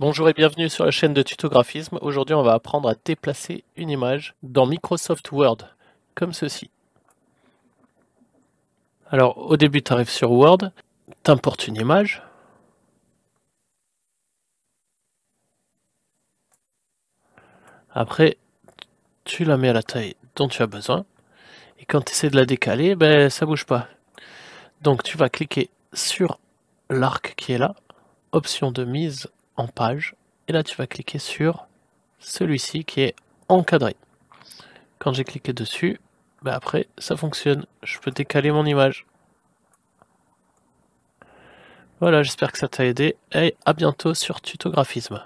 Bonjour et bienvenue sur la chaîne de Tutographisme. Aujourd'hui, on va apprendre à déplacer une image dans Microsoft Word, comme ceci. Alors, au début, tu arrives sur Word, tu importes une image. Après, tu la mets à la taille dont tu as besoin. Et quand tu essaies de la décaler, ben, ça bouge pas. Donc, tu vas cliquer sur l'arc qui est là, option de mise page. Et là, tu vas cliquer sur celui-ci qui est encadré. Quand j'ai cliqué dessus, mais bah, après, ça fonctionne. Je peux décaler mon image. Voilà, j'espère que ça t'a aidé et à bientôt sur Tutographisme.